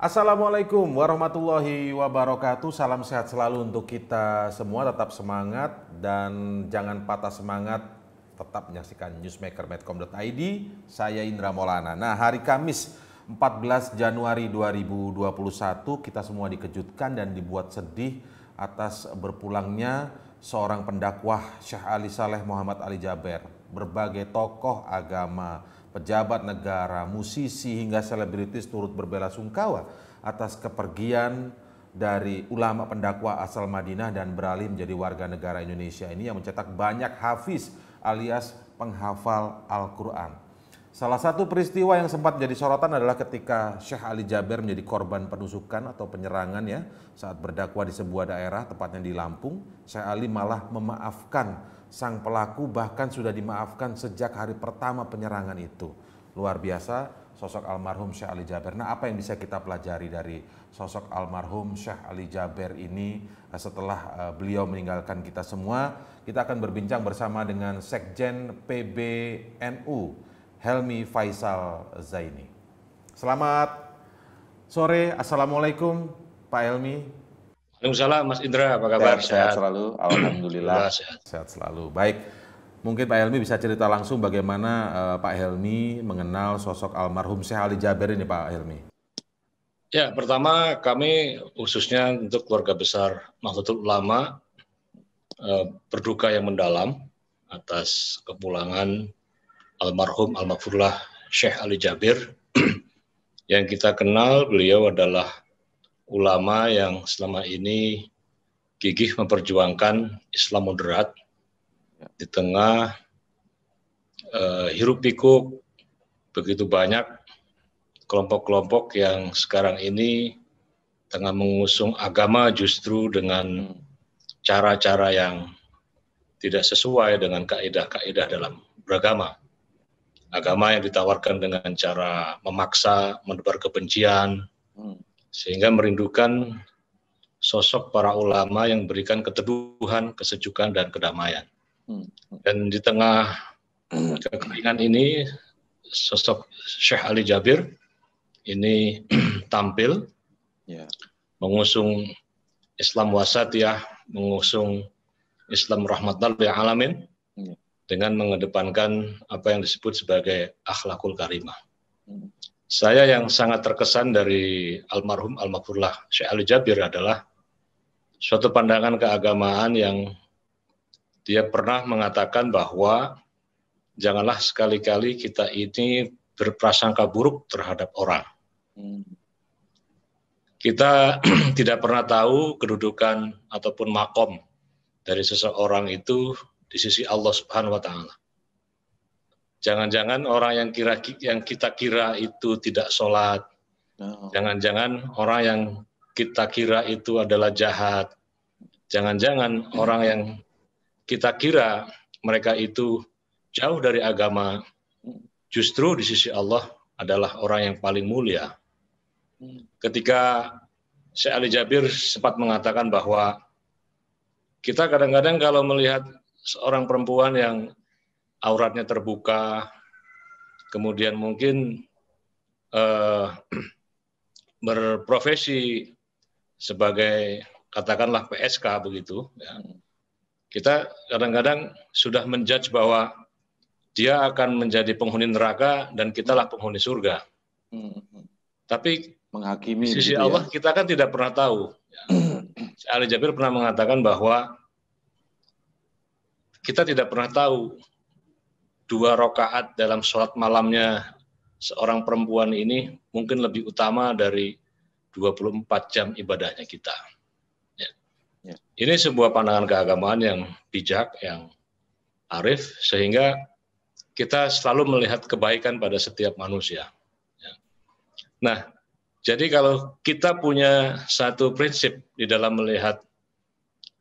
Assalamualaikum warahmatullahi wabarakatuh. Salam sehat selalu untuk kita semua. Tetap semangat dan jangan patah semangat. Tetap menyaksikan newsmaker.com.id. Saya Indra Maulana. Nah, hari Kamis 14 Januari 2021 kita semua dikejutkan dan dibuat sedih atas berpulangnya seorang pendakwah Syekh Ali Saleh Muhammad Ali Jaber, berbagai tokoh agama pejabat negara, musisi hingga selebritis turut berbela sungkawa atas kepergian dari ulama pendakwa asal Madinah dan beralih menjadi warga negara Indonesia ini yang mencetak banyak hafiz alias penghafal Al-Quran. Salah satu peristiwa yang sempat menjadi sorotan adalah ketika Syekh Ali Jaber menjadi korban penusukan atau penyerangan ya saat berdakwah di sebuah daerah, tepatnya di Lampung. Syekh Ali malah memaafkan sang pelaku bahkan sudah dimaafkan sejak hari pertama penyerangan itu. Luar biasa sosok almarhum Syekh Ali Jaber. Nah, apa yang bisa kita pelajari dari sosok almarhum Syekh Ali Jaber ini eh, setelah eh, beliau meninggalkan kita semua? Kita akan berbincang bersama dengan Sekjen PBNU Helmi Faisal Zaini. Selamat sore, Assalamualaikum Pak Helmi. Waalaikumsalam Mas Indra, apa kabar? Sehat, sehat selalu, Alhamdulillah. sehat. sehat selalu. Baik, mungkin Pak Helmi bisa cerita langsung bagaimana uh, Pak Helmi mengenal sosok almarhum Syekh Ali Jaber ini Pak Helmi. Ya, pertama kami khususnya untuk keluarga besar Nahdlatul Ulama uh, berduka yang mendalam atas kepulangan almarhum almarfurlah Syekh Ali Jabir yang kita kenal beliau adalah ulama yang selama ini gigih memperjuangkan Islam moderat ya. di tengah uh, hiruk pikuk begitu banyak kelompok-kelompok yang sekarang ini tengah mengusung agama justru dengan hmm. cara-cara yang tidak sesuai dengan kaedah-kaedah dalam beragama. Agama yang ditawarkan dengan cara memaksa, menebar kebencian, hmm sehingga merindukan sosok para ulama yang berikan keteduhan, kesejukan, dan kedamaian. Hmm. Dan di tengah kekeringan ini, sosok Syekh Ali Jabir ini tampil ya. mengusung Islam wasatiyah, mengusung Islam rahmatan lil alamin ya. dengan mengedepankan apa yang disebut sebagai akhlakul karimah. Hmm saya yang sangat terkesan dari almarhum almarhumlah Syekh Ali Jabir adalah suatu pandangan keagamaan yang dia pernah mengatakan bahwa janganlah sekali-kali kita ini berprasangka buruk terhadap orang. Hmm. Kita tidak pernah tahu kedudukan ataupun makom dari seseorang itu di sisi Allah Subhanahu wa taala. Jangan-jangan orang yang kira yang kita kira itu tidak sholat. Oh. Jangan-jangan orang yang kita kira itu adalah jahat. Jangan-jangan orang yang kita kira mereka itu jauh dari agama, justru di sisi Allah adalah orang yang paling mulia. Ketika Syekh Ali Jabir sempat mengatakan bahwa kita kadang-kadang kalau melihat seorang perempuan yang auratnya terbuka, kemudian mungkin eh, berprofesi sebagai katakanlah PSK begitu, ya. kita kadang-kadang sudah menjudge bahwa dia akan menjadi penghuni neraka dan kitalah penghuni surga. Hmm. Tapi menghakimi sisi ya. Allah ya. kita kan tidak pernah tahu. Ali Jabir pernah mengatakan bahwa kita tidak pernah tahu dua rokaat dalam sholat malamnya seorang perempuan ini mungkin lebih utama dari 24 jam ibadahnya kita. Ya. Ya. Ini sebuah pandangan keagamaan yang bijak, yang arif, sehingga kita selalu melihat kebaikan pada setiap manusia. Ya. Nah, jadi kalau kita punya satu prinsip di dalam melihat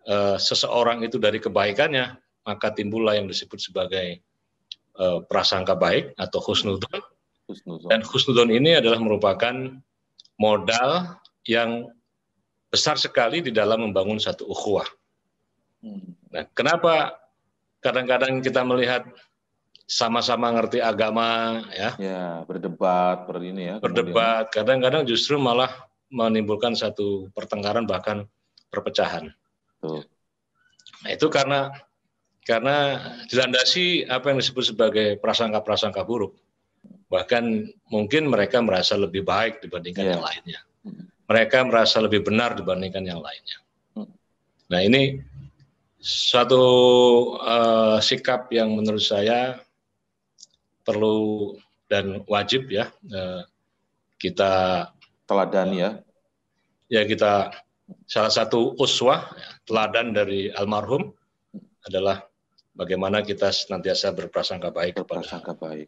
uh, seseorang itu dari kebaikannya, maka timbullah yang disebut sebagai Eh, prasangka baik atau husnudon. Dan husnudon ini adalah merupakan modal yang besar sekali di dalam membangun satu ukhuwah. Hmm. Nah, kenapa kadang-kadang kita melihat sama-sama ngerti agama ya. Ya, berdebat, ber ini ya. Berdebat, kadang-kadang justru malah menimbulkan satu pertengkaran bahkan perpecahan. Nah, itu karena karena dilandasi apa yang disebut sebagai prasangka-prasangka buruk. Bahkan mungkin mereka merasa lebih baik dibandingkan yeah. yang lainnya. Mereka merasa lebih benar dibandingkan yang lainnya. Nah ini satu uh, sikap yang menurut saya perlu dan wajib ya uh, kita teladani ya. Eh, ya kita salah satu uswah ya, teladan dari almarhum adalah bagaimana kita senantiasa berprasangka baik berprasangka kepada baik.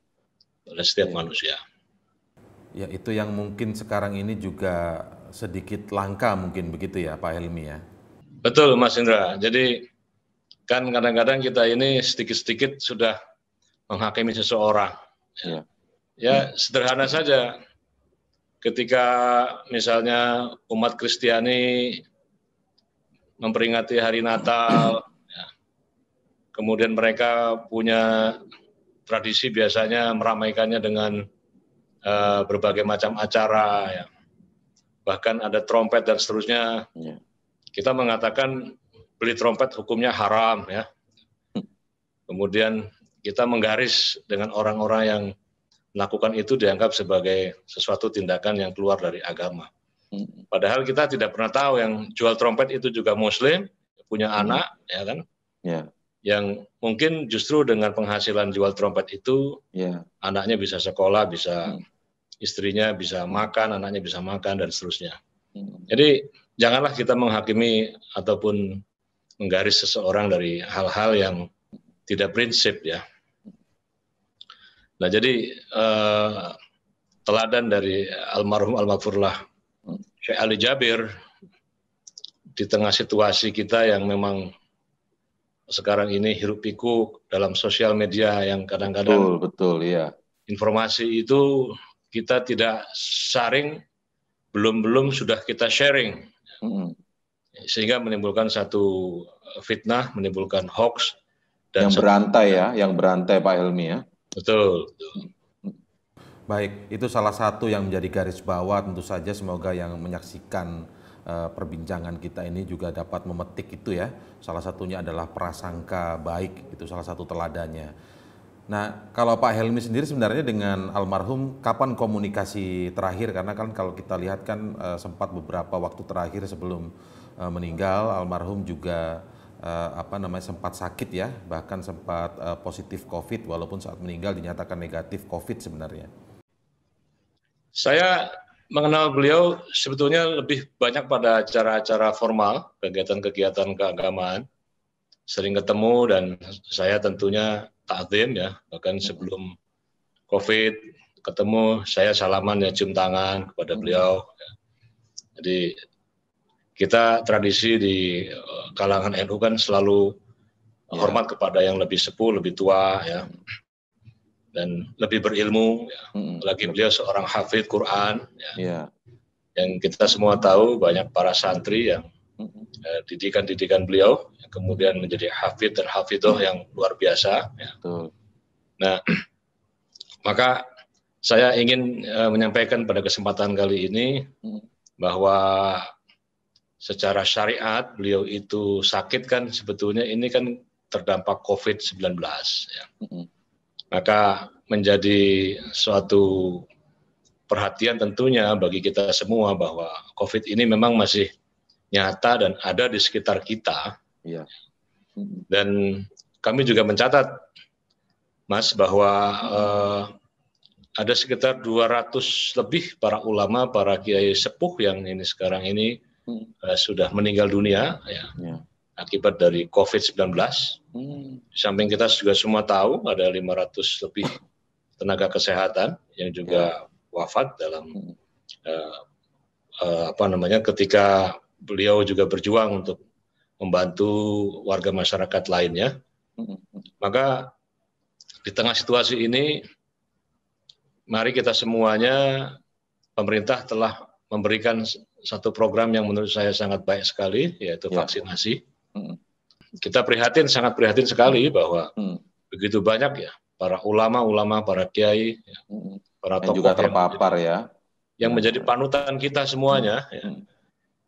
Oleh setiap ya. manusia. Ya itu yang mungkin sekarang ini juga sedikit langka mungkin begitu ya Pak Helmi ya. Betul Mas Indra. Jadi kan kadang-kadang kita ini sedikit-sedikit sudah menghakimi seseorang. Ya, ya hmm. sederhana saja. Ketika misalnya umat Kristiani memperingati hari Natal, Kemudian mereka punya tradisi biasanya meramaikannya dengan uh, berbagai macam acara, ya. bahkan ada trompet dan seterusnya. Ya. Kita mengatakan beli trompet hukumnya haram, ya. Kemudian kita menggaris dengan orang-orang yang melakukan itu dianggap sebagai sesuatu tindakan yang keluar dari agama. Hmm. Padahal kita tidak pernah tahu yang jual trompet itu juga Muslim, punya hmm. anak, ya kan? Ya yang mungkin justru dengan penghasilan jual trompet itu yeah. anaknya bisa sekolah, bisa hmm. istrinya bisa makan, anaknya bisa makan dan seterusnya. Hmm. Jadi janganlah kita menghakimi ataupun menggaris seseorang dari hal-hal yang tidak prinsip ya. Nah jadi eh, teladan dari almarhum almarfurlah hmm. Syekh Ali Jabir di tengah situasi kita yang memang sekarang ini hirup pikuk dalam sosial media yang kadang-kadang betul betul ya informasi itu kita tidak saring belum belum sudah kita sharing sehingga menimbulkan satu fitnah menimbulkan hoax dan yang berantai ya yang berantai Pak Helmi ya betul, betul. Baik, itu salah satu yang menjadi garis bawah tentu saja semoga yang menyaksikan Eh, perbincangan kita ini juga dapat memetik itu ya. Salah satunya adalah prasangka baik, itu salah satu teladannya. Nah, kalau Pak Helmi sendiri sebenarnya dengan almarhum kapan komunikasi terakhir karena kan kalau kita lihat kan eh, sempat beberapa waktu terakhir sebelum eh, meninggal almarhum juga apa namanya sempat sakit ya, bahkan sempat positif Covid walaupun saat meninggal dinyatakan negatif Covid sebenarnya. Saya mengenal beliau sebetulnya lebih banyak pada acara-acara formal, kegiatan-kegiatan keagamaan. Sering ketemu dan saya tentunya takzim ya, bahkan hmm. sebelum COVID ketemu saya salaman ya cium tangan kepada hmm. beliau. Ya. Jadi kita tradisi di eh, kalangan NU kan selalu iya. hormat kepada yang lebih sepuh, lebih tua ya dan lebih berilmu. Ya. Lagi beliau seorang hafid Quran. Ya. Yeah. Yang kita semua tahu banyak para santri yang eh, didikan-didikan beliau, yang kemudian menjadi hafid dan hafidoh yang luar biasa. Ya. Hmm. Nah, maka saya ingin uh, menyampaikan pada kesempatan kali ini bahwa secara syariat beliau itu sakit kan sebetulnya ini kan terdampak COVID-19 ya. -hmm maka menjadi suatu perhatian tentunya bagi kita semua bahwa COVID ini memang masih nyata dan ada di sekitar kita. Ya. Dan kami juga mencatat, Mas, bahwa eh, ada sekitar 200 lebih para ulama, para kiai sepuh yang ini sekarang ini hmm. eh, sudah meninggal dunia. Ya. ya akibat dari COVID-19. Hmm. Samping kita juga semua tahu ada 500 lebih tenaga kesehatan yang juga ya. wafat dalam hmm. uh, uh, apa namanya ketika beliau juga berjuang untuk membantu warga masyarakat lainnya. Hmm. Maka di tengah situasi ini mari kita semuanya pemerintah telah memberikan satu program yang menurut saya sangat baik sekali yaitu ya. vaksinasi Hmm. Kita prihatin, sangat prihatin sekali hmm. bahwa hmm. begitu banyak ya para ulama-ulama, para kiai, ya, para tokoh juga terpapar yang, ya, yang menjadi panutan kita semuanya. Ya.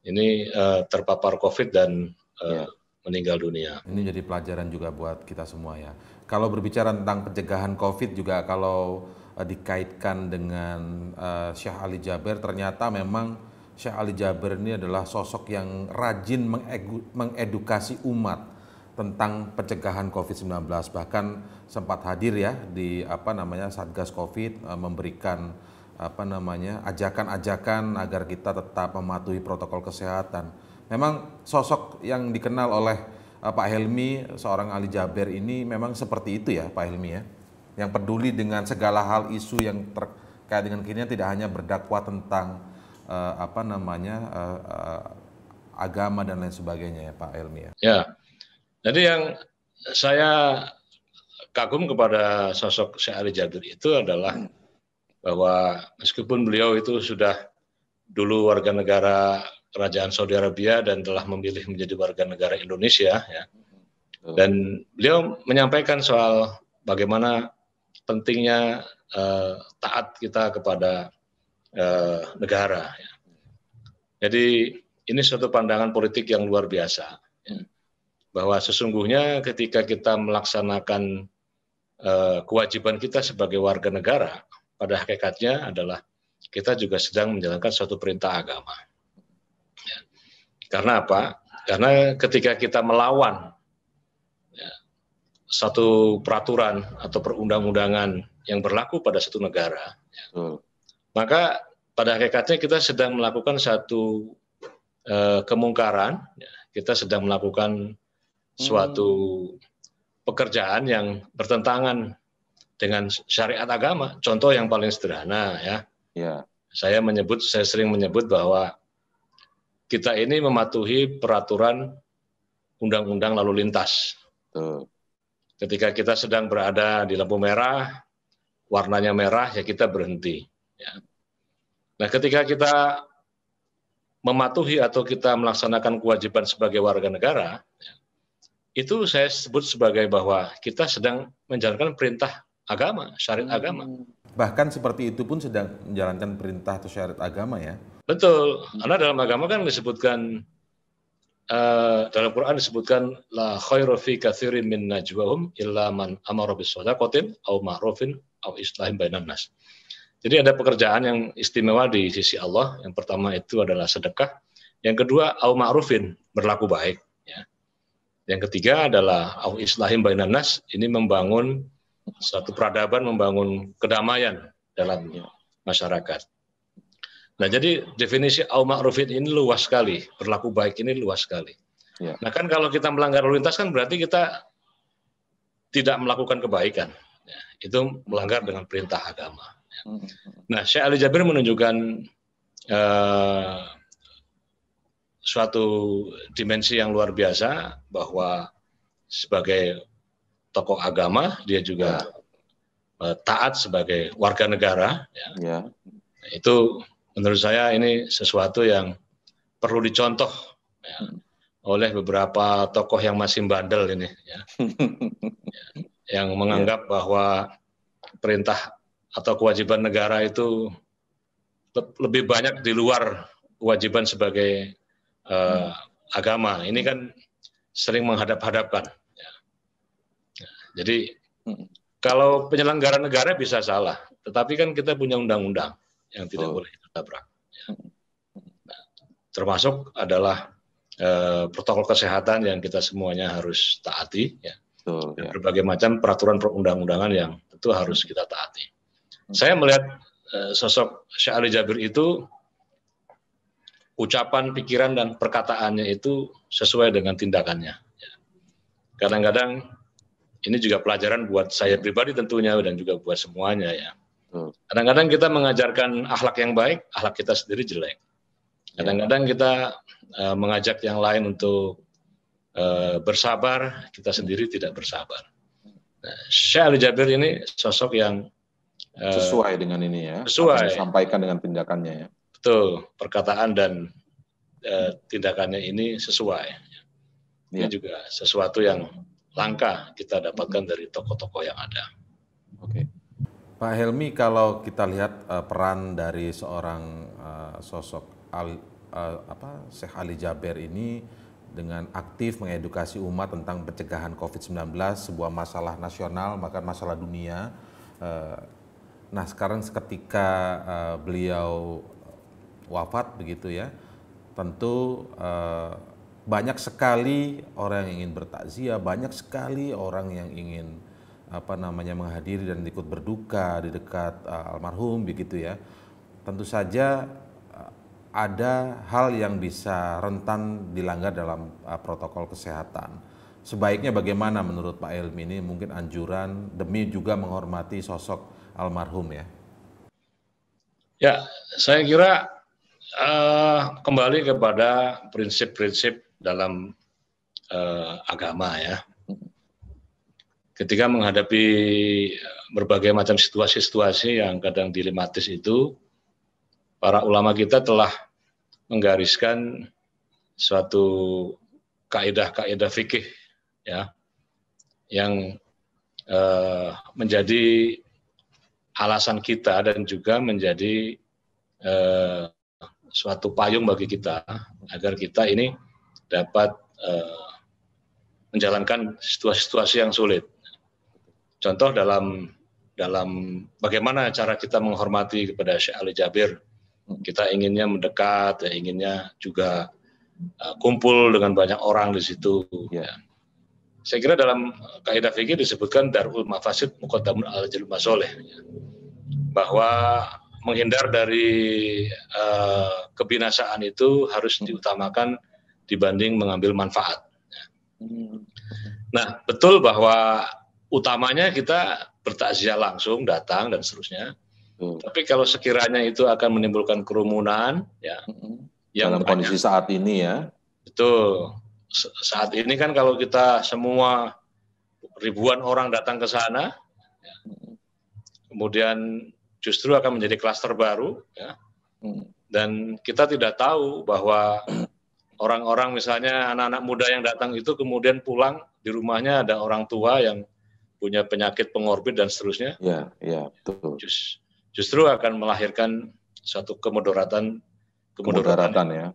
Ini uh, terpapar COVID dan uh, ya. meninggal dunia. Ini jadi pelajaran juga buat kita semua ya. Kalau berbicara tentang pencegahan COVID juga kalau uh, dikaitkan dengan uh, Syekh Ali Jaber, ternyata memang Syekh Ali Jaber ini adalah sosok yang rajin mengedukasi umat tentang pencegahan COVID-19 bahkan sempat hadir ya di apa namanya Satgas COVID eh, memberikan apa namanya ajakan-ajakan agar kita tetap mematuhi protokol kesehatan. Memang sosok yang dikenal oleh eh, Pak Helmi seorang Ali Jaber ini memang seperti itu ya Pak Helmi ya. Yang peduli dengan segala hal isu yang terkait dengan kini tidak hanya berdakwah tentang uh, apa namanya uh, uh, agama dan lain sebagainya ya Pak Elmi ya. Ya, jadi yang saya kagum kepada sosok Syahri Jadir itu adalah bahwa meskipun beliau itu sudah dulu warga negara Kerajaan Saudi Arabia dan telah memilih menjadi warga negara Indonesia ya. Dan beliau menyampaikan soal bagaimana pentingnya uh, taat kita kepada eh, negara. Ya. Jadi ini suatu pandangan politik yang luar biasa ya. bahwa sesungguhnya ketika kita melaksanakan eh, kewajiban kita sebagai warga negara pada hakikatnya adalah kita juga sedang menjalankan suatu perintah agama. Ya. Karena apa? Karena ketika kita melawan ya, satu peraturan atau perundang-undangan yang berlaku pada satu negara, ya, hmm maka pada hakikatnya kita sedang melakukan satu eh, kemungkaran, ya. kita sedang melakukan hmm. suatu hmm. pekerjaan yang bertentangan dengan syariat agama. Contoh yang paling sederhana ya. ya. Saya menyebut, saya sering menyebut bahwa kita ini mematuhi peraturan undang-undang lalu lintas. Tuh. Ketika kita sedang berada di lampu merah, warnanya merah ya kita berhenti. Ya. Nah, ketika kita mematuhi atau kita melaksanakan kewajiban sebagai warga negara, ya, itu saya sebut sebagai bahwa kita sedang menjalankan perintah agama, syariat hmm. agama. Bahkan seperti itu pun sedang menjalankan perintah atau syariat agama ya. Betul. Karena dalam agama kan disebutkan uh, dalam Quran disebutkan la khairu fi min najwahum illa man amara bis sadaqatin au ma'rufin aw nas. Jadi ada pekerjaan yang istimewa di sisi Allah. Yang pertama itu adalah sedekah. Yang kedua au ma'rufin, berlaku baik. Ya. Yang ketiga adalah au islahim bainan nas, ini membangun satu peradaban, membangun kedamaian dalam masyarakat. Nah, jadi definisi au ma'rufin ini luas sekali, berlaku baik ini luas sekali. Ya. Nah, kan kalau kita melanggar lalu lintas kan berarti kita tidak melakukan kebaikan. Ya, itu melanggar dengan perintah agama. Mm-hmm. Nah, Syekh Ali Jabir menunjukkan uh, suatu dimensi yang luar biasa bahwa sebagai tokoh agama dia juga uh, taat sebagai warga negara. Ya. ya. Nah, itu menurut saya ini sesuatu yang perlu dicontoh ya, oleh beberapa tokoh yang masih bandel ini, ya, yang menganggap ya. bahwa perintah atau kewajiban negara itu lebih banyak di luar kewajiban sebagai uh, agama. Ini kan sering menghadap-hadapkan. Ya. Ya, jadi hmm. kalau penyelenggara negara bisa salah, tetapi kan kita punya undang-undang yang tidak oh. boleh ditabrak. Ya. Hmm. Nah, termasuk adalah eh, protokol kesehatan yang kita semuanya harus taati, ya. Betul, ya. berbagai macam peraturan perundang-undangan yang tentu harus kita taati. Saya melihat eh, sosok sosok Ali Jabir itu ucapan, pikiran, dan perkataannya itu sesuai dengan tindakannya. Ya. Kadang-kadang ini juga pelajaran buat saya pribadi tentunya dan juga buat semuanya ya. Hmm. Kadang-kadang kita mengajarkan akhlak yang baik, akhlak kita sendiri jelek. Kadang-kadang kita eh, mengajak yang lain untuk eh, bersabar, kita sendiri tidak bersabar. Nah, Syekh Ali Jabir ini sosok yang Eh, sesuai dengan ini ya. Sesuai. Sampaikan dengan tindakannya ya. Betul, perkataan dan uh, tindakannya ini sesuai. Ini ya. juga sesuatu yang langka kita dapatkan dari tokoh-tokoh yang ada. Oke. Pak Helmi, kalau kita lihat uh, peran dari seorang uh, sosok Al, uh, apa Sheikh Ali Jaber ini dengan aktif mengedukasi umat tentang pencegahan COVID-19, sebuah masalah nasional, bahkan masalah dunia, Nah sekarang seketika uh, beliau wafat begitu ya, tentu uh, banyak sekali orang yang ingin bertakziah, banyak sekali orang yang ingin apa namanya menghadiri dan ikut berduka di dekat uh, almarhum begitu ya. Tentu saja uh, ada hal yang bisa rentan dilanggar dalam uh, protokol kesehatan. Sebaiknya bagaimana menurut Pak Elmi ini mungkin anjuran demi juga menghormati sosok almarhum ya? Ya, saya kira uh, kembali kepada prinsip-prinsip dalam uh, agama ya. Ketika menghadapi berbagai macam situasi-situasi yang kadang dilematis itu, para ulama kita telah menggariskan suatu kaidah-kaidah fikih ya yang uh, menjadi alasan kita dan juga menjadi eh, suatu payung bagi kita agar kita ini dapat eh, menjalankan situasi-situasi yang sulit. Contoh dalam dalam bagaimana cara kita menghormati kepada Syekh Ali Jabir. Kita inginnya mendekat, ya, inginnya juga uh, kumpul dengan banyak orang di situ. Ya. ya. Saya kira dalam eh, kaidah fikih disebutkan darul mafasid muqaddamul al jalul masoleh bahwa menghindar dari uh, kebinasaan itu harus diutamakan dibanding mengambil manfaat. Nah, betul bahwa utamanya kita bertakziah langsung datang dan seterusnya. Hmm. Tapi kalau sekiranya itu akan menimbulkan kerumunan, ya, hmm. yang dalam kondisi saat ini ya, betul saat ini kan kalau kita semua ribuan orang datang ke sana, ya, kemudian justru akan menjadi klaster baru, ya, dan kita tidak tahu bahwa orang-orang misalnya anak-anak muda yang datang itu kemudian pulang di rumahnya ada orang tua yang punya penyakit pengorbit dan seterusnya. Ya, ya, betul. Just, justru akan melahirkan satu kemudaratan kemudaratan ya.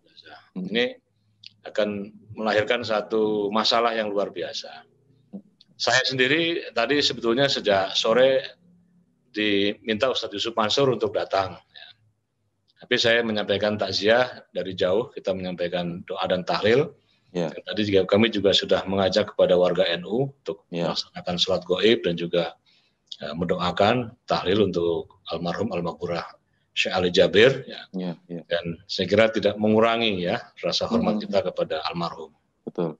Ini akan melahirkan satu masalah yang luar biasa. Saya sendiri tadi sebetulnya sejak sore diminta Ustadz Yusuf Mansur untuk datang. Tapi saya menyampaikan takziah dari jauh, kita menyampaikan doa dan tahlil. Yeah. tadi juga kami juga sudah mengajak kepada warga NU untuk yeah. melaksanakan sholat goib dan juga eh, mendoakan tahlil untuk almarhum al almarhumah Syekh Ali Jabir ya. Ya, ya. dan saya kira tidak mengurangi ya rasa hormat hmm. kita kepada almarhum. Betul.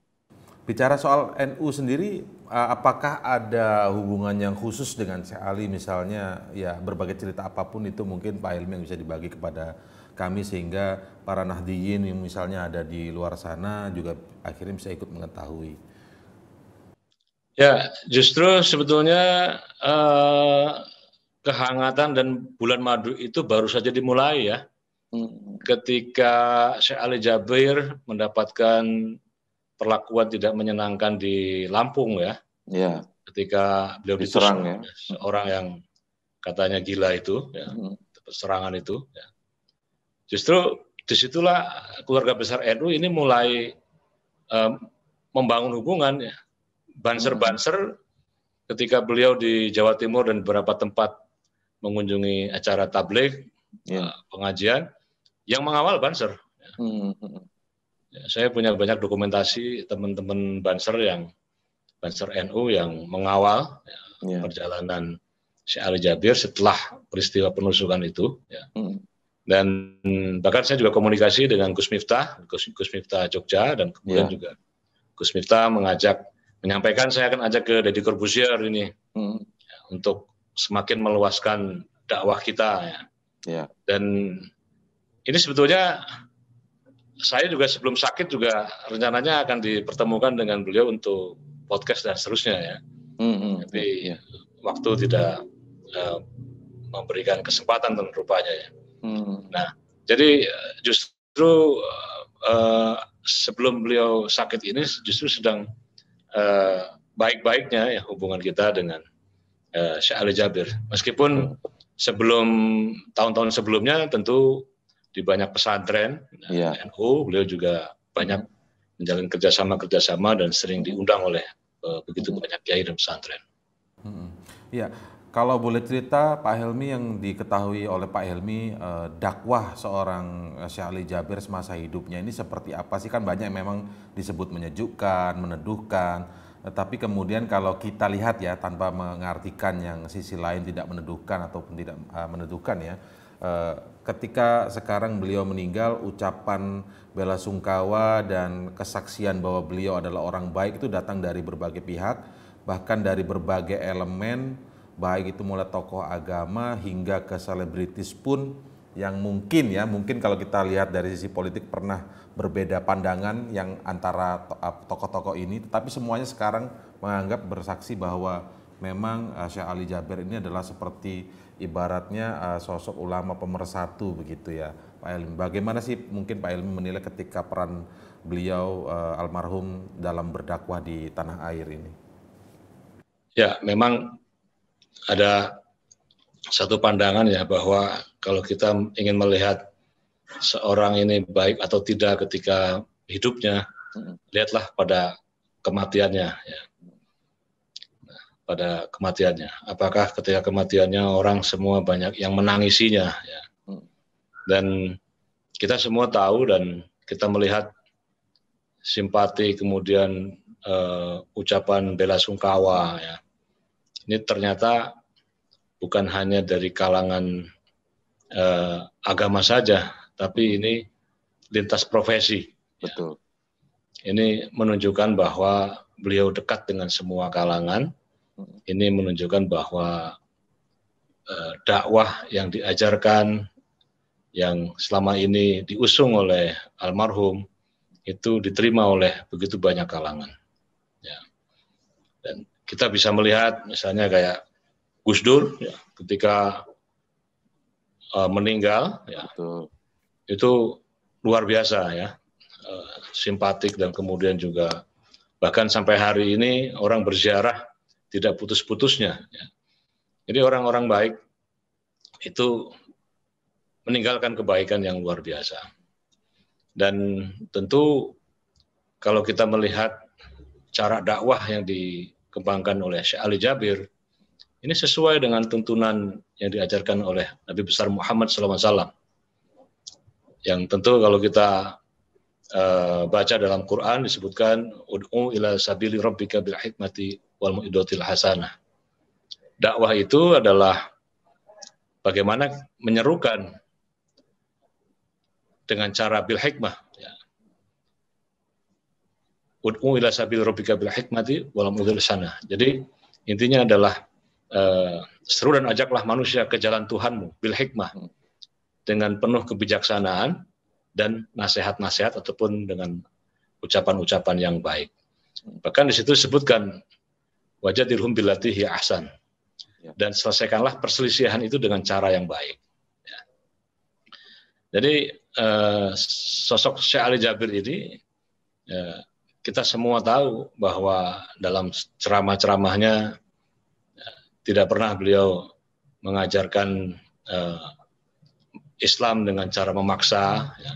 Bicara soal NU sendiri, apakah ada hubungan yang khusus dengan Syekh Ali misalnya ya berbagai cerita apapun itu mungkin Pak Ilmi yang bisa dibagi kepada kami sehingga para nahdiyin yang misalnya ada di luar sana juga akhirnya bisa ikut mengetahui. Ya, justru sebetulnya uh, kehangatan dan bulan madu itu baru saja dimulai ya. Hmm. Ketika Syekh Ali Jabir mendapatkan perlakuan tidak menyenangkan di Lampung ya. ya. Ketika beliau diserang ya. Seorang yang katanya gila itu ya, hmm. serangan itu ya. Justru disitulah keluarga besar NU ini mulai um, membangun hubungan ya. Banser-banser hmm. ketika beliau di Jawa Timur dan beberapa tempat mengunjungi acara tablik ya. Eh, pengajian yang mengawal banser. -hmm. hmm, hmm. Ya, saya punya banyak dokumentasi teman-teman banser yang banser NU yang mengawal ya, iya. perjalanan si Ali Jabir setelah peristiwa penusukan itu. Ya. Hmm. Dan bahkan saya juga komunikasi dengan Gus Miftah, Gus, Gus Miftah Jogja, dan kemudian ya. juga Gus Miftah mengajak, menyampaikan saya akan ajak ke Deddy Corbuzier ini hmm. ya, untuk semakin meluaskan dakwah kita ya. ya. Dan ini sebetulnya saya juga sebelum sakit juga rencananya akan dipertemukan dengan beliau untuk podcast dan seterusnya ya. Mm-hmm. Tapi ya, ya. waktu tidak uh, memberikan kesempatan dan rupanya ya. Mm-hmm. Nah, jadi eh, justru uh, sebelum beliau sakit ini justru sedang uh, baik-baiknya ya hubungan kita dengan uh, Syekh Ali Jabir. Meskipun hmm. sebelum tahun-tahun sebelumnya tentu di banyak pesantren yeah. Iya. NU beliau juga banyak menjalin kerjasama-kerjasama dan sering diundang oleh uh, begitu hmm. banyak kiai dan pesantren. Ya, kalau boleh cerita Pak Helmi yang diketahui oleh Pak Helmi eh, dakwah seorang eh, Syekh Ali Jabir semasa hidupnya ini seperti apa sih kan banyak yang memang disebut menyejukkan, meneduhkan, tapi kemudian kalau kita lihat ya tanpa mengartikan yang sisi lain tidak meneduhkan ataupun tidak eh, meneduhkan ya, eh, ketika sekarang beliau meninggal ucapan bela sungkawa dan kesaksian bahwa beliau adalah orang baik itu datang dari berbagai pihak, bahkan dari berbagai elemen, baik itu mulai tokoh agama hingga ke selebritis pun yang mungkin ya mungkin kalau kita lihat dari sisi politik pernah berbeda pandangan yang antara tokoh-tokoh ini tetapi semuanya sekarang menganggap bersaksi bahwa memang uh, Syekh Ali Jaber ini adalah seperti ibaratnya eh, sosok ulama pemersatu begitu ya Pak Elmi bagaimana sih mungkin Pak Elmi menilai ketika peran beliau eh, almarhum dalam berdakwah di tanah air ini ya memang ada satu pandangan ya bahwa kalau kita ingin melihat seorang ini baik atau tidak ketika hidupnya, hmm. lihatlah pada kematiannya. Ya. Nah, pada kematiannya, apakah ketika kematiannya orang semua banyak yang menangisinya, ya. Hmm. dan kita semua tahu dan kita melihat simpati kemudian uh, ucapan bela sungkawa ya ini ternyata bukan hanya dari kalangan uh, agama saja, tapi ini lintas profesi. Betul. Ya. Ini menunjukkan bahwa beliau dekat dengan semua kalangan. Ini menunjukkan bahwa uh, dakwah yang diajarkan, yang selama ini diusung oleh almarhum, itu diterima oleh begitu banyak kalangan. Ya. Dan kita bisa melihat misalnya kayak Gus Dur ya, ketika uh, meninggal ya, itu luar biasa ya uh, simpatik dan kemudian juga bahkan sampai hari ini orang berziarah tidak putus-putusnya ya. jadi orang-orang baik itu meninggalkan kebaikan yang luar biasa dan tentu kalau kita melihat cara dakwah yang dikembangkan oleh Syekh Ali Jabir ini sesuai dengan tuntunan yang diajarkan oleh Nabi besar Muhammad SAW. Yang tentu kalau kita uh, baca dalam Quran disebutkan ud'u ila sabili rabbika bil hikmati wal mu'idotil hasanah. Dakwah itu adalah bagaimana menyerukan dengan cara bil hikmah. Ya. Ud'u ila sabili rabbika bil hikmati wal mu'idotil hasanah. Jadi intinya adalah Eh, seru dan ajaklah manusia ke jalan Tuhanmu bil hikmah hmm. dengan penuh kebijaksanaan dan nasihat-nasihat ataupun dengan ucapan-ucapan yang baik. Hmm. Bahkan di situ disebutkan wajadirhum bilatihi ahsan ya. dan selesaikanlah perselisihan itu dengan cara yang baik. Ya. Jadi eh, sosok Syekh Ali Jabir ini eh, kita semua tahu bahwa dalam ceramah-ceramahnya tidak pernah beliau mengajarkan uh, Islam dengan cara memaksa. Ya.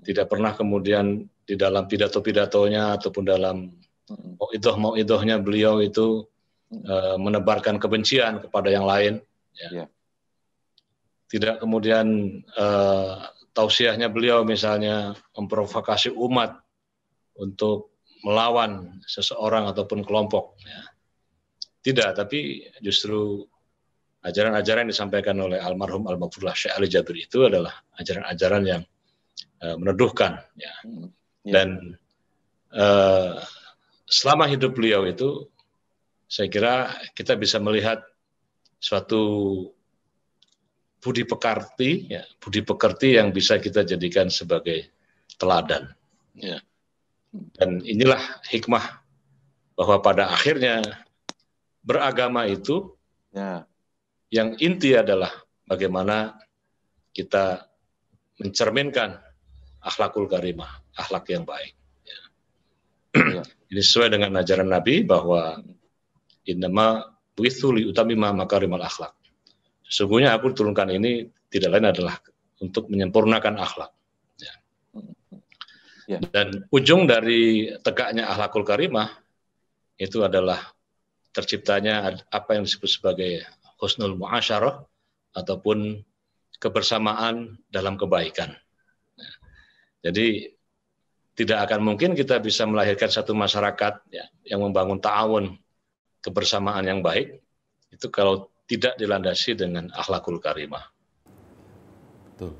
Tidak pernah kemudian di dalam pidato-pidatonya ataupun dalam idoh-mau idohnya beliau itu uh, menebarkan kebencian kepada yang lain. Ya. ya. Tidak kemudian uh, tausiahnya beliau misalnya memprovokasi umat untuk melawan seseorang ataupun kelompok. Ya. Tidak, tapi justru ajaran-ajaran yang disampaikan oleh almarhum Al-Maghfurullah Syekh Ali Jabir itu adalah ajaran-ajaran yang uh, meneduhkan ya. ya. Dan uh, selama hidup beliau itu saya kira kita bisa melihat suatu budi pekerti ya, budi pekerti yang bisa kita jadikan sebagai teladan ya. Dan inilah hikmah bahwa pada akhirnya beragama itu ya. yang inti adalah bagaimana kita mencerminkan akhlakul karimah, akhlak yang baik. Ya. Ya. Ini sesuai dengan ajaran Nabi bahwa innama buithuli utamima makarimal akhlak. Sesungguhnya aku turunkan ini tidak lain adalah untuk menyempurnakan akhlak. Ya. Ya. Dan ujung dari tegaknya akhlakul karimah itu adalah terciptanya apa yang disebut sebagai husnul muasyarah ataupun kebersamaan dalam kebaikan. Jadi tidak akan mungkin kita bisa melahirkan satu masyarakat ya, yang membangun ta'awun kebersamaan yang baik itu kalau tidak dilandasi dengan akhlakul karimah. Betul.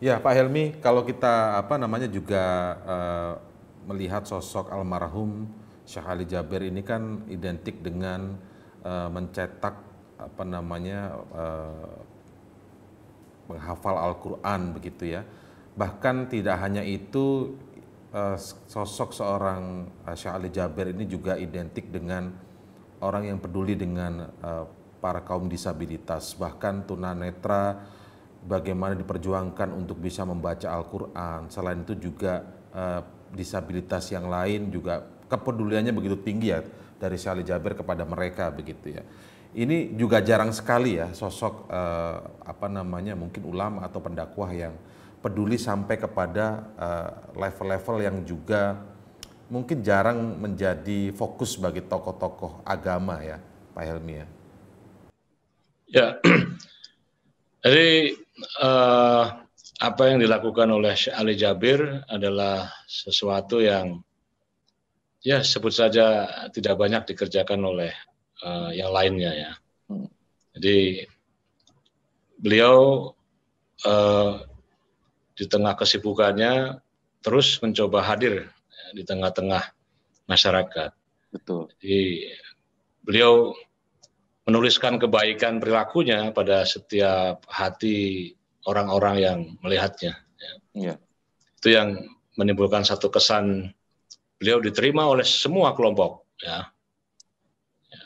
Ya Pak Helmi, kalau kita apa namanya juga uh, melihat sosok almarhum Syekh Ali Jaber ini kan identik dengan uh, mencetak apa namanya uh, menghafal Al-Qur'an begitu ya. Bahkan tidak hanya itu uh, sosok seorang uh, Syekh Ali Jaber ini juga identik dengan orang yang peduli dengan uh, para kaum disabilitas, bahkan tunanetra bagaimana diperjuangkan untuk bisa membaca Al-Qur'an. Selain itu juga uh, disabilitas yang lain juga kepeduliannya begitu tinggi ya dari Syahli Jabir kepada mereka begitu ya. Ini juga jarang sekali ya sosok eh, apa namanya mungkin ulama atau pendakwah yang peduli sampai kepada eh, level-level eh, yang juga mungkin jarang menjadi fokus bagi tokoh-tokoh agama ya, Pak Helmi ya. Ya, jadi uh, apa yang dilakukan oleh Ali Jabir adalah sesuatu yang ya sebut saja tidak banyak dikerjakan oleh uh, yang lainnya ya. Hmm. Jadi beliau uh, di tengah kesibukannya terus mencoba hadir ya, di tengah-tengah masyarakat. Betul. Jadi beliau menuliskan kebaikan perilakunya pada setiap hati orang-orang yang melihatnya. Ya. ya. Itu yang menimbulkan satu kesan beliau diterima oleh semua kelompok ya. ya.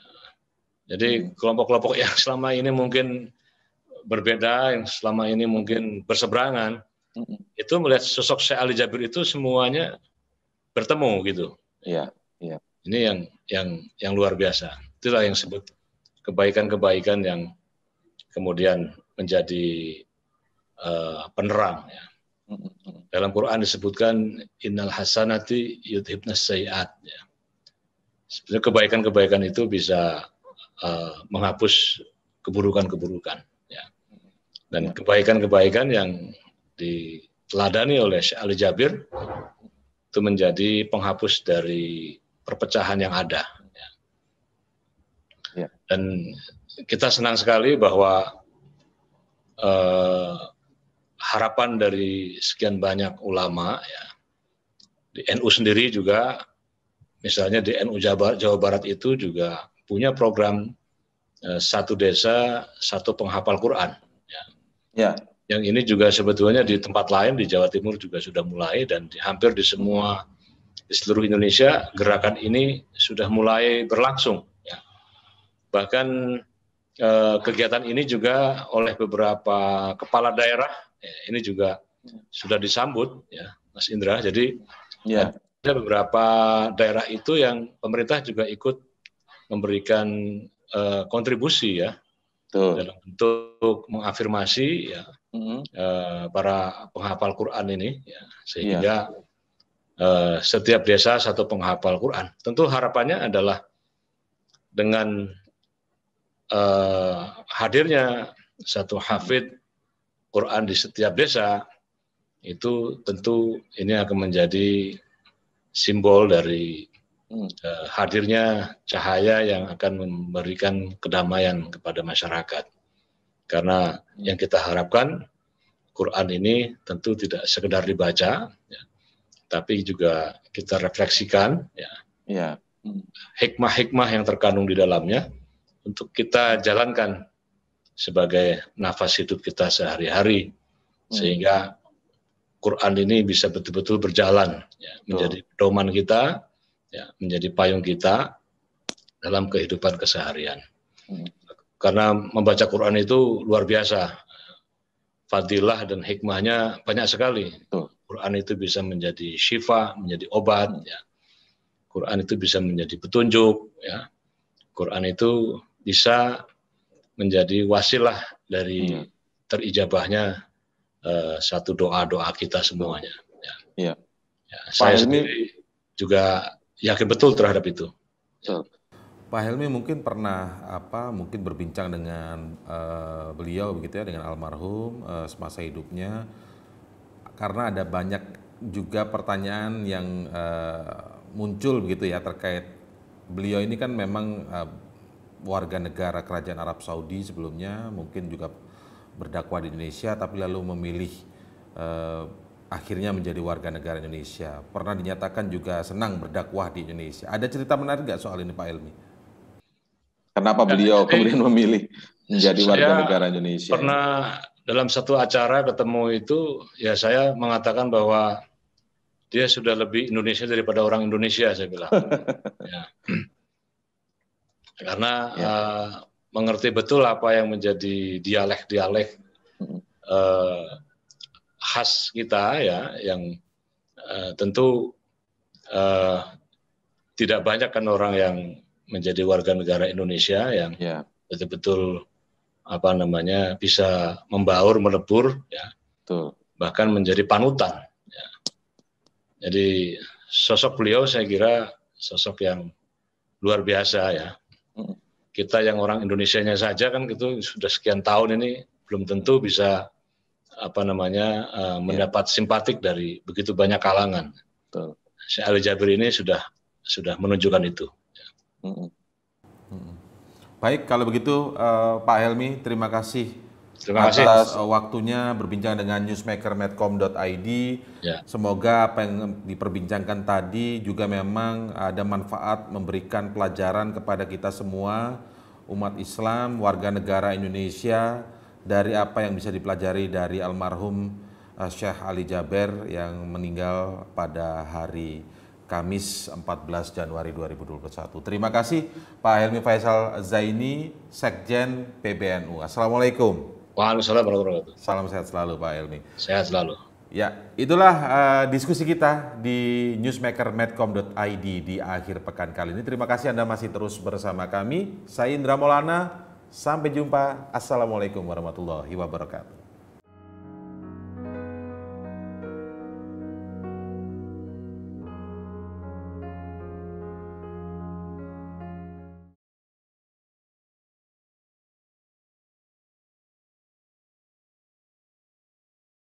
Jadi hmm. kelompok-kelompok yang selama ini mungkin berbeda, yang selama ini mungkin berseberangan, hmm. itu melihat sosok Syekh Ali Jabir itu semuanya bertemu gitu. Iya, ya Ini yang yang yang luar biasa. Itulah yang sebut kebaikan-kebaikan yang kemudian menjadi uh, penerang ya. Mm-hmm. Dalam Quran disebutkan innal hasanati yudhibna sayiat. Ya. Sebenarnya kebaikan-kebaikan itu bisa uh, menghapus keburukan-keburukan. Ya. Dan mm-hmm. kebaikan-kebaikan yang diteladani oleh Syekh Ali Jabir itu menjadi penghapus dari perpecahan yang ada. Ya. ya. Dan kita senang sekali bahwa uh, harapan dari sekian banyak ulama ya. Di NU sendiri juga misalnya di NU Jawa, Barat itu juga punya program eh, satu desa satu penghafal Quran ya. ya. Yang ini juga sebetulnya di tempat lain di Jawa Timur juga sudah mulai dan di, hampir di semua di seluruh Indonesia gerakan ini sudah mulai berlangsung ya. Bahkan eh, kegiatan ini juga oleh beberapa kepala daerah Eh, ini juga sudah disambut ya Mas Indra. Jadi ya. ada beberapa daerah itu yang pemerintah juga ikut memberikan uh, kontribusi ya Tuh. dalam bentuk mengafirmasi ya mm -hmm. uh, para penghafal Quran ini ya, sehingga ya. Uh, setiap desa satu penghafal Quran. Tentu harapannya adalah dengan uh, hadirnya satu hafid Quran di setiap desa, itu tentu ini akan menjadi simbol dari uh, hadirnya cahaya yang akan memberikan kedamaian kepada masyarakat. Karena hmm. yang kita harapkan Quran ini tentu tidak sekedar dibaca, ya, tapi juga kita refleksikan ya, ya. Hmm. hikmah-hikmah yang terkandung di dalamnya untuk kita jalankan sebagai nafas hidup kita sehari-hari hmm. sehingga Quran ini bisa betul-betul berjalan ya, menjadi pedoman kita ya, menjadi payung kita dalam kehidupan keseharian hmm. karena membaca Quran itu luar biasa fadilah dan hikmahnya banyak sekali Quran itu bisa menjadi syifa menjadi obat hmm. ya. Quran itu bisa menjadi petunjuk ya Quran itu bisa menjadi wasilah dari iya. terijabahnya uh, satu doa doa kita semuanya. Ya. Ya. Ya, Pak saya Helmi, sendiri juga yakin betul terhadap itu. Pak Helmi mungkin pernah apa mungkin berbincang dengan uh, beliau begitu ya dengan almarhum uh, semasa hidupnya karena ada banyak juga pertanyaan yang uh, muncul begitu ya terkait beliau ini kan memang uh, warga negara kerajaan Arab Saudi sebelumnya mungkin juga berdakwah di Indonesia tapi lalu memilih eh, akhirnya menjadi warga negara Indonesia. Pernah dinyatakan juga senang berdakwah di Indonesia. Ada cerita menarik nggak soal ini Pak Elmi? Kenapa ya, beliau kemudian memilih menjadi warga negara Indonesia? Pernah dalam satu acara ketemu itu ya saya mengatakan bahwa dia sudah lebih Indonesia daripada orang Indonesia saya bilang. ya karena ya. uh, mengerti betul apa yang menjadi dialek-dialek uh, khas kita ya yang uh, tentu uh, tidak banyak kan orang yang menjadi warga negara Indonesia yang ya. betul-betul apa namanya bisa membaur melebur ya bahkan menjadi panutan ya. jadi sosok beliau saya kira sosok yang luar biasa ya kita yang orang Indonesia-nya saja kan gitu sudah sekian tahun ini belum tentu bisa apa namanya uh, mendapat simpatik dari begitu banyak kalangan. Si Ali Jabir ini sudah sudah menunjukkan itu. Baik, kalau begitu uh, Pak Helmi, terima kasih Terima kasih. Atas eh, waktunya berbincang dengan newsmaker.medcom.id. Ya. Semoga apa yang diperbincangkan tadi juga memang ada manfaat memberikan pelajaran kepada kita semua, umat Islam, warga negara Indonesia, dari apa yang bisa dipelajari dari almarhum eh, Syekh Ali Jaber yang meninggal pada hari Kamis 14 Januari 2021. Terima kasih Pak Helmi Faisal Zaini, Sekjen PBNU. Assalamualaikum. Waalaikumsalam warahmatullahi wabarakatuh. Salam sehat selalu Pak Elmi. Sehat selalu. Ya, itulah uh, diskusi kita di newsmaker.medcom.id di akhir pekan kali ini. Terima kasih Anda masih terus bersama kami. Saya Indra molana. Sampai jumpa. Assalamualaikum warahmatullahi wabarakatuh.